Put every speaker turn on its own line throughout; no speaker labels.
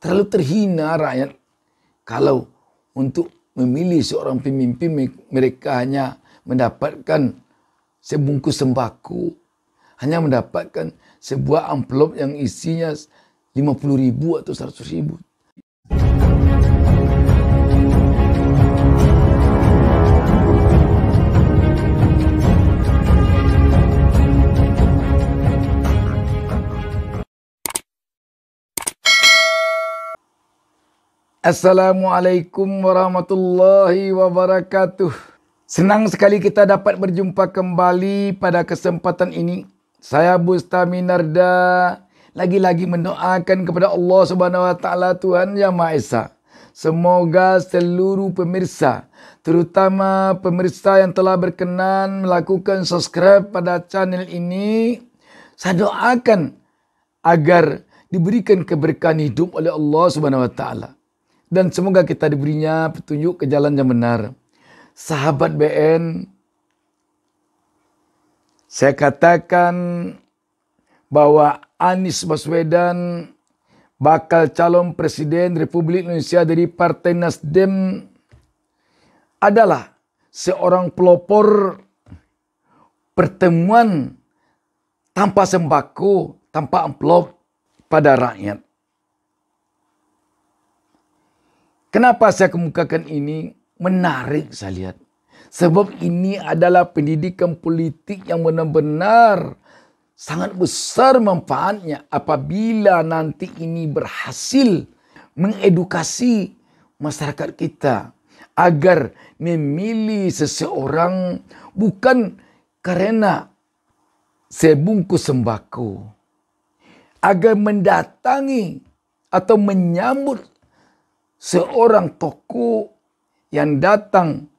Terlalu terhina rakyat kalau untuk memilih seorang pemimpin mereka hanya mendapatkan sebungkus sembako, hanya mendapatkan sebuah amplop yang isinya 50 ribu atau 100 ribu. Assalamualaikum warahmatullahi wabarakatuh. Senang sekali kita dapat berjumpa kembali pada kesempatan ini. Saya Bustami Narda lagi-lagi mendoakan kepada Allah Subhanahu wa taala Tuhan Yang Maha Esa. Semoga seluruh pemirsa, terutama pemirsa yang telah berkenan melakukan subscribe pada channel ini, saya doakan agar diberikan keberkahan hidup oleh Allah Subhanahu wa taala dan semoga kita diberinya petunjuk ke jalan yang benar. Sahabat BN, saya katakan bahwa Anies Baswedan bakal calon presiden Republik Indonesia dari Partai Nasdem adalah seorang pelopor pertemuan tanpa sembako, tanpa amplop pada rakyat. Kenapa saya kemukakan ini? Menarik saya lihat. Sebab ini adalah pendidikan politik yang benar-benar sangat besar manfaatnya apabila nanti ini berhasil mengedukasi masyarakat kita agar memilih seseorang bukan karena sebungkus sembako agar mendatangi atau menyambut seorang toko yang datang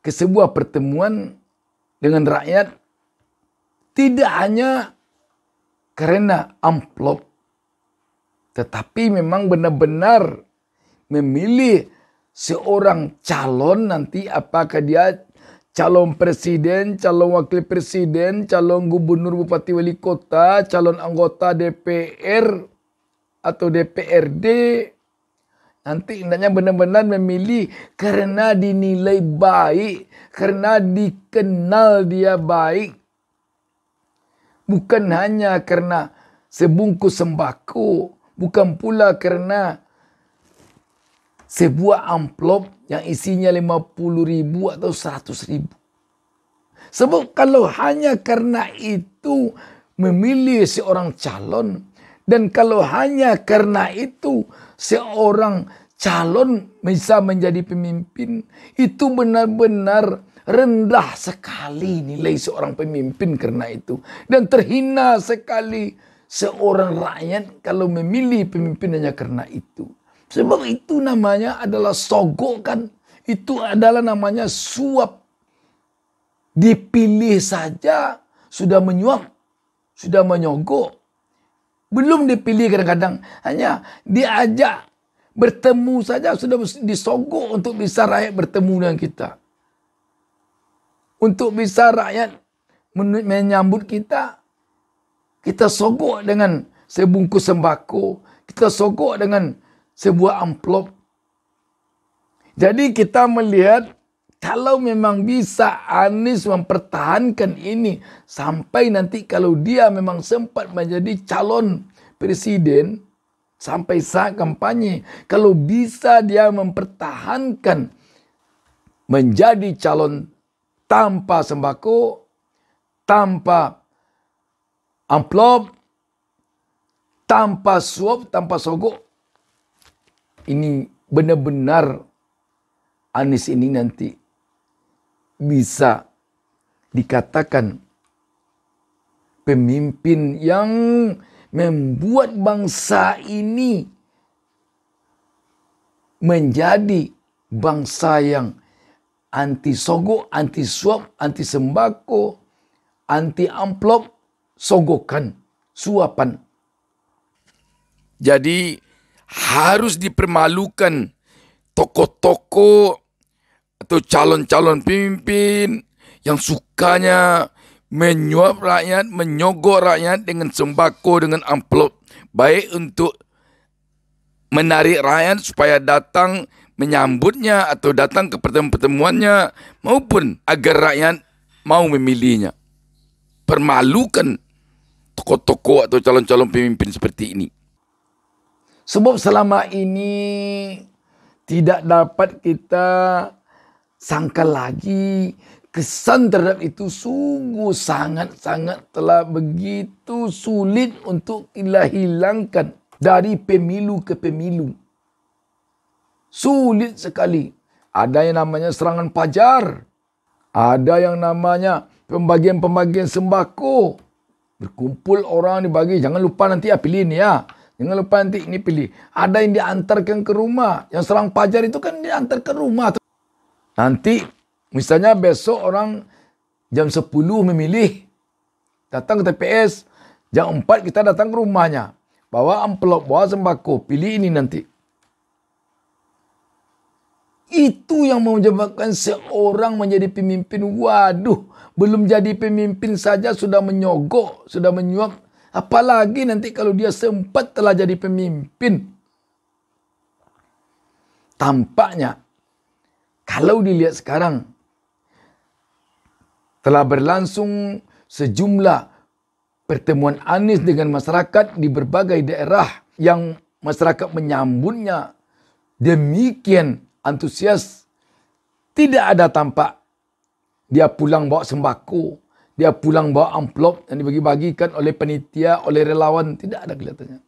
ke sebuah pertemuan dengan rakyat tidak hanya karena amplop tetapi memang benar-benar memilih seorang calon nanti apakah dia calon presiden, calon wakil presiden, calon gubernur, bupati, wali kota, calon anggota DPR atau DPRD Nanti indahnya benar-benar memilih karena dinilai baik, karena dikenal dia baik. Bukan hanya karena sebungkus sembako, bukan pula karena sebuah amplop yang isinya 50 ribu atau 100 ribu. Sebab kalau hanya karena itu memilih seorang calon, dan kalau hanya karena itu seorang calon bisa menjadi pemimpin, itu benar-benar rendah sekali nilai seorang pemimpin karena itu. Dan terhina sekali seorang rakyat kalau memilih pemimpin hanya karena itu. Sebab itu namanya adalah sogok kan. Itu adalah namanya suap. Dipilih saja sudah menyuap, sudah menyogok. Belum dipilih kadang-kadang. Hanya diajak bertemu saja sudah disogok untuk bisa rakyat bertemu dengan kita. Untuk bisa rakyat menyambut kita, kita sogok dengan sebungkus sembako, kita sogok dengan sebuah amplop. Jadi kita melihat Kalau memang bisa Anies mempertahankan ini sampai nanti kalau dia memang sempat menjadi calon presiden sampai saat kampanye, kalau bisa dia mempertahankan menjadi calon tanpa sembako, tanpa amplop, tanpa suap, tanpa sogok. Ini benar-benar Anies ini nanti bisa dikatakan pemimpin yang membuat bangsa ini menjadi bangsa yang anti sogo, anti suap, anti sembako, anti amplop, sogokan, suapan. Jadi harus dipermalukan tokoh-tokoh atau calon-calon pemimpin yang sukanya menyuap rakyat, menyogok rakyat dengan sembako, dengan amplop. Baik untuk menarik rakyat supaya datang menyambutnya atau datang ke pertemuan-pertemuannya maupun agar rakyat mau memilihnya. Permalukan tokoh-tokoh atau calon-calon pemimpin seperti ini. Sebab selama ini tidak dapat kita sangkal lagi kesan terhadap itu sungguh sangat-sangat telah begitu sulit untuk kita hilangkan dari pemilu ke pemilu. Sulit sekali. Ada yang namanya serangan pajar. Ada yang namanya pembagian-pembagian sembako. Berkumpul orang dibagi. Jangan lupa nanti ya pilih ini ya. Jangan lupa nanti ini pilih. Ada yang diantarkan ke rumah. Yang serang pajar itu kan diantar ke rumah. Nanti misalnya besok orang jam 10 memilih datang ke TPS, jam 4 kita datang ke rumahnya. Bawa amplop, bawa sembako, pilih ini nanti. Itu yang menyebabkan seorang menjadi pemimpin. Waduh, belum jadi pemimpin saja sudah menyogok, sudah menyuap. Apalagi nanti kalau dia sempat telah jadi pemimpin. Tampaknya kalau dilihat sekarang, telah berlangsung sejumlah pertemuan Anies dengan masyarakat di berbagai daerah yang masyarakat menyambutnya demikian antusias tidak ada tampak dia pulang bawa sembako dia pulang bawa amplop yang dibagi-bagikan oleh penitia oleh relawan tidak ada kelihatannya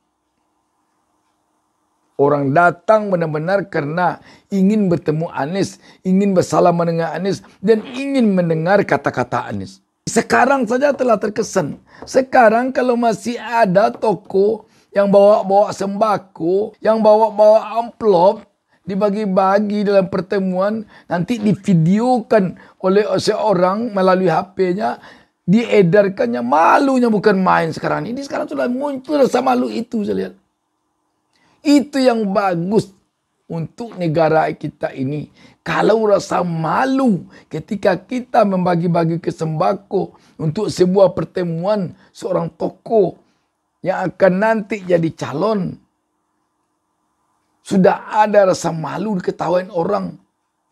Orang datang benar-benar karena ingin bertemu Anies, ingin bersalaman dengan Anies, dan ingin mendengar kata-kata Anies. Sekarang saja telah terkesan. Sekarang kalau masih ada toko yang bawa-bawa sembako, yang bawa-bawa amplop, dibagi-bagi dalam pertemuan, nanti divideokan oleh seorang melalui HP-nya, diedarkannya malunya bukan main sekarang ini sekarang sudah muncul sama malu itu saya lihat itu yang bagus untuk negara kita ini. Kalau rasa malu ketika kita membagi-bagi kesembako untuk sebuah pertemuan seorang tokoh yang akan nanti jadi calon. Sudah ada rasa malu diketahui orang.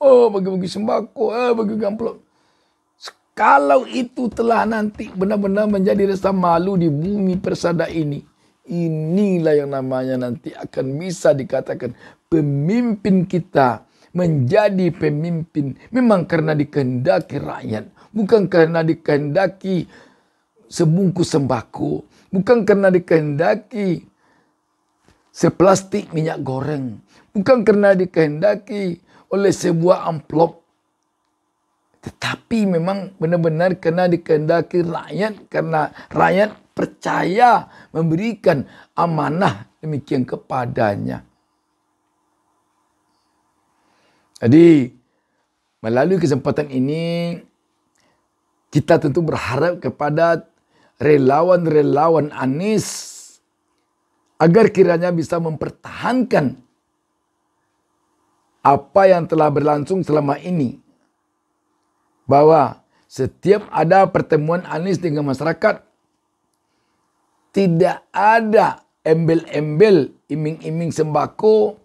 Oh bagi-bagi sembako, eh bagi gamplok Kalau itu telah nanti benar-benar menjadi rasa malu di bumi persada ini. Inilah yang namanya nanti akan bisa dikatakan pemimpin kita menjadi pemimpin memang karena dikehendaki rakyat, bukan karena dikehendaki sebungkus sembako, bukan karena dikehendaki seplastik minyak goreng, bukan karena dikehendaki oleh sebuah amplop tetapi memang benar-benar karena dikehendaki rakyat karena rakyat percaya memberikan amanah demikian kepadanya. Jadi melalui kesempatan ini kita tentu berharap kepada relawan-relawan Anies agar kiranya bisa mempertahankan apa yang telah berlangsung selama ini bahwa setiap ada pertemuan Anies dengan masyarakat tidak ada embel-embel iming-iming sembako,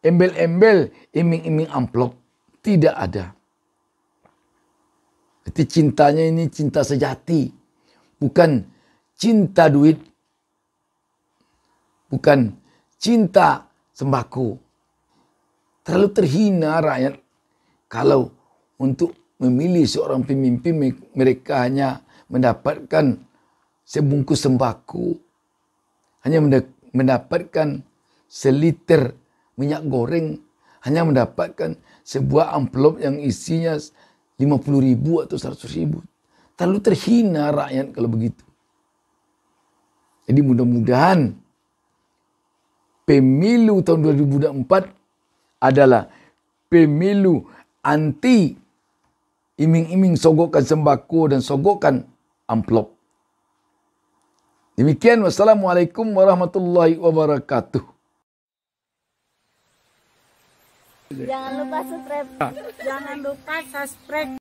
embel-embel iming-iming amplop. Tidak ada. Jadi cintanya ini cinta sejati. Bukan cinta duit. Bukan cinta sembako. Terlalu terhina rakyat kalau untuk memilih seorang pemimpin mereka hanya mendapatkan sebungkus sembako hanya mendapatkan seliter minyak goreng hanya mendapatkan sebuah amplop yang isinya 50 ribu atau 100 ribu. Terlalu terhina rakyat kalau begitu. Jadi mudah-mudahan pemilu tahun 2004 adalah pemilu anti iming-iming sogokan sembako dan sogokan amplop. Demikian wassalamualaikum warahmatullahi wabarakatuh. Jangan lupa subscribe. Jangan lupa subscribe.